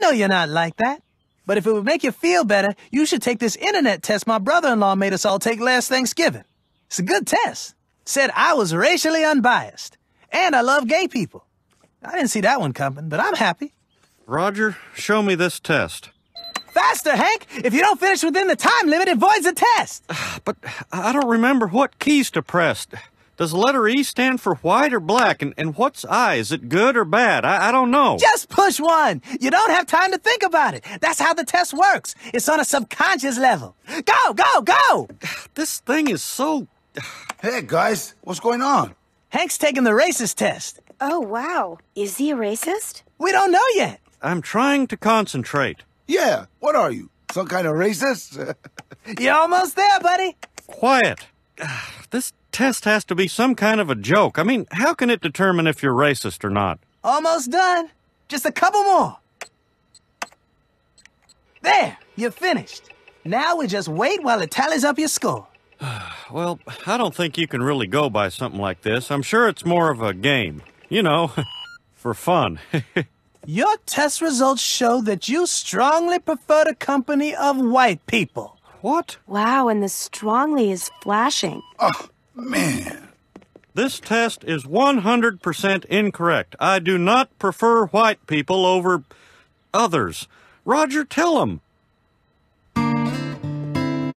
No, you're not like that. But if it would make you feel better, you should take this internet test my brother-in-law made us all take last Thanksgiving. It's a good test. Said I was racially unbiased. And I love gay people. I didn't see that one coming, but I'm happy. Roger, show me this test. Faster, Hank! If you don't finish within the time limit, it voids the test! But I don't remember what keys to press. Does the letter E stand for white or black? And, and what's I? Is it good or bad? I, I don't know. Just push one. You don't have time to think about it. That's how the test works. It's on a subconscious level. Go, go, go. This thing is so... hey, guys, what's going on? Hank's taking the racist test. Oh, wow. Is he a racist? We don't know yet. I'm trying to concentrate. Yeah, what are you? Some kind of racist? You're almost there, buddy. Quiet. This test has to be some kind of a joke. I mean, how can it determine if you're racist or not? Almost done. Just a couple more. There, you're finished. Now we just wait while it tallies up your score. well, I don't think you can really go by something like this. I'm sure it's more of a game. You know, for fun. your test results show that you strongly prefer the company of white people. What? Wow, and the strongly is flashing. Ugh. Man. This test is 100% incorrect. I do not prefer white people over others. Roger, tell them.